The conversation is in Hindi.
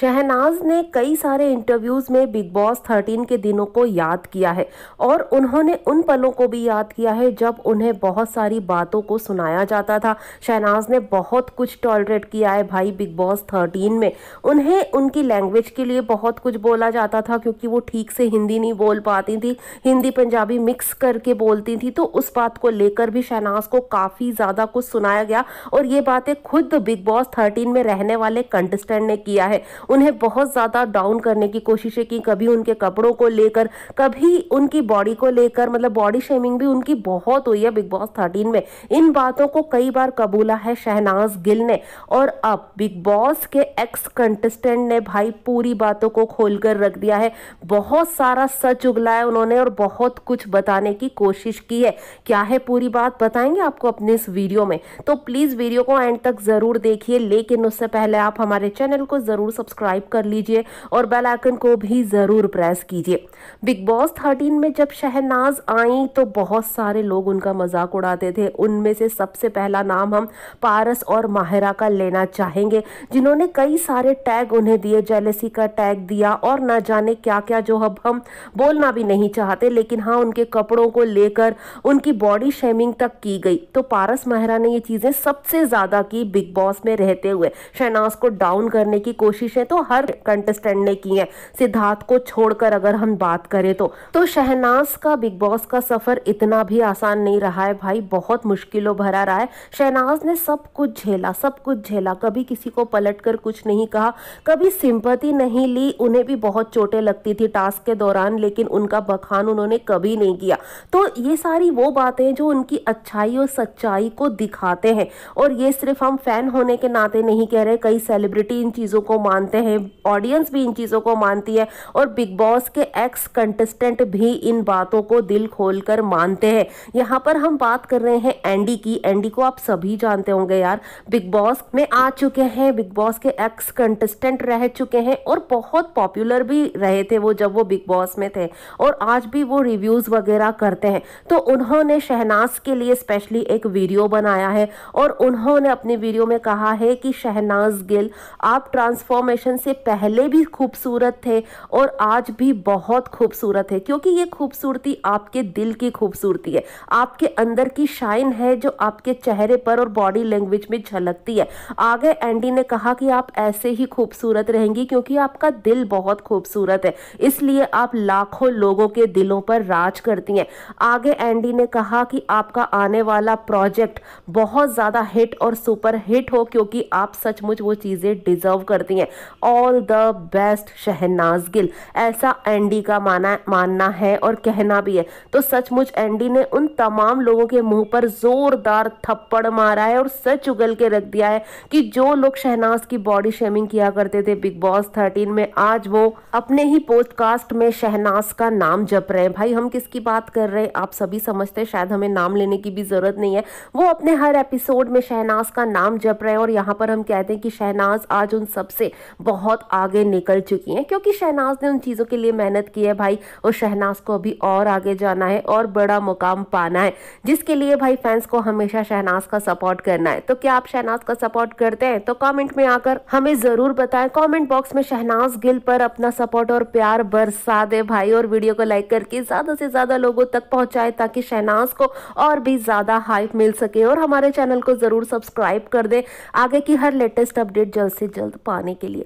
शहनाज ने कई सारे इंटरव्यूज़ में बिग बॉस 13 के दिनों को याद किया है और उन्होंने उन पलों को भी याद किया है जब उन्हें बहुत सारी बातों को सुनाया जाता था शहनाज ने बहुत कुछ टॉलरेट किया है भाई बिग बॉस 13 में उन्हें उनकी लैंग्वेज के लिए बहुत कुछ बोला जाता था क्योंकि वो ठीक से हिंदी नहीं बोल पाती थी हिंदी पंजाबी मिक्स करके बोलती थी तो उस बात को लेकर भी शहनाज को काफ़ी ज़्यादा कुछ सुनाया गया और ये बातें खुद बिग बॉस थर्टीन में रहने वाले कंटेस्टेंट ने किया है उन्हें बहुत ज़्यादा डाउन करने की कोशिशें की कभी उनके कपड़ों को लेकर कभी उनकी बॉडी को लेकर मतलब बॉडी शेमिंग भी उनकी बहुत हुई है बिग बॉस थर्टीन में इन बातों को कई बार कबूला है शहनाज गिल ने और अब बिग बॉस के एक्स कंटेस्टेंट ने भाई पूरी बातों को कर रख दिया है बहुत सारा सच उगला है उन्होंने और बहुत कुछ बताने की कोशिश की है क्या है पूरी बात बताएंगे आपको अपने इस वीडियो में तो प्लीज़ वीडियो को एंड तक ज़रूर देखिए लेकिन उससे पहले आप हमारे चैनल को ज़रूर सब्सक्राइब सब्सक्राइब कर लीजिए और बेल आइकन को भी ज़रूर प्रेस कीजिए बिग बॉस थर्टीन में जब शहनाज आई तो बहुत सारे लोग उनका मजाक उड़ाते थे उनमें से सबसे पहला नाम हम पारस और माहिरा का लेना चाहेंगे जिन्होंने कई सारे टैग उन्हें दिए जेलेसी का टैग दिया और ना जाने क्या क्या जो अब हम बोलना भी नहीं चाहते लेकिन हाँ उनके कपड़ों को लेकर उनकी बॉडी शेमिंग तक की गई तो पारस महरा ने ये चीज़ें सबसे ज़्यादा की बिग बॉस में रहते हुए शहनाज को डाउन करने की कोशिशें हैं तो हर कंटेस्टेंट ने की है सिद्धार्थ को छोड़कर अगर हम बात करें तो तो शहनाज का बिग बॉस का सफर इतना भी आसान नहीं रहा है भाई बहुत मुश्किलों भरा रहा है शहनाज ने सब कुछ झेला सब कुछ झेला कभी किसी को पलट कर कुछ नहीं कहा कभी सिंपति नहीं ली उन्हें भी बहुत चोटें लगती थी टास्क के दौरान लेकिन उनका बखान उन्होंने कभी नहीं किया तो ये सारी वो बातें जो उनकी अच्छाई और सच्चाई को दिखाते हैं और ये सिर्फ हम फैन होने के नाते नहीं कह रहे कई सेलिब्रिटी इन चीज़ों को मानते करते हैं ऑडियंस भी इन चीज़ों को मानती है और बिग बॉस के एक्स कंटेस्टेंट भी इन बातों को दिल खोल कर मानते हैं यहाँ पर हम बात कर रहे हैं एंडी की एंडी को आप सभी जानते होंगे यार बिग बॉस में आ चुके हैं बिग बॉस के एक्स कंटेस्टेंट रह चुके हैं और बहुत पॉपुलर भी रहे थे वो जब वो बिग बॉस में थे और आज भी वो रिव्यूज़ वगैरह करते हैं तो उन्होंने शहनाज के लिए स्पेशली एक वीडियो बनाया है और उन्होंने अपने वीडियो में कहा है कि शहनाज गिल आप ट्रांसफॉर्मेशन इलेक्शन से पहले भी खूबसूरत थे और आज भी बहुत खूबसूरत है क्योंकि ये खूबसूरती आपके दिल की खूबसूरती है आपके अंदर की शाइन है जो आपके चेहरे पर और बॉडी लैंग्वेज में झलकती है आगे एंडी ने कहा कि आप ऐसे ही खूबसूरत रहेंगी क्योंकि आपका दिल बहुत खूबसूरत है इसलिए आप लाखों लोगों के दिलों पर राज करती हैं आगे एंडी ने कहा कि आपका आने वाला प्रोजेक्ट बहुत ज़्यादा हिट और सुपर हिट हो क्योंकि आप सचमुच वो चीज़ें डिज़र्व करती हैं all the best Shehnaaz Gill ऐसा एंडी का माना मानना है और कहना भी है तो सचमुच एंडी ने उन तमाम लोगों के मुंह पर जोरदार थप्पड़ मारा है और सच उगल के रख दिया है कि जो लोग शहनाज की बॉडी शेमिंग किया करते थे बिग बॉस थर्टीन में आज वो अपने ही पॉडकास्ट में शहनाज का नाम जप रहे हैं भाई हम किसकी बात कर रहे हैं आप सभी समझते हैं शायद हमें नाम लेने की भी ज़रूरत नहीं है वो अपने हर एपिसोड में शहनाज का नाम जप रहे हैं और यहाँ पर हम कहते हैं कि शहनाज आज उन सबसे बहुत आगे निकल चुकी हैं क्योंकि शहनाज ने उन चीज़ों के लिए मेहनत की है भाई और शहनाज को अभी और आगे जाना है और बड़ा मुकाम पाना है जिसके लिए भाई फैंस को हमेशा शहनाज का सपोर्ट करना है तो क्या आप शहनाज का सपोर्ट करते हैं तो कॉमेंट में आकर हमें ज़रूर बताएं कॉमेंट बॉक्स में शहनाज गिल पर अपना सपोर्ट और प्यार बरसा दे भाई और वीडियो को लाइक करके ज़्यादा से ज़्यादा लोगों तक पहुँचाए ताकि शहनाज को और भी ज़्यादा हाइप मिल सके और हमारे चैनल को ज़रूर सब्सक्राइब कर दें आगे की हर लेटेस्ट अपडेट जल्द से जल्द पाने के लिए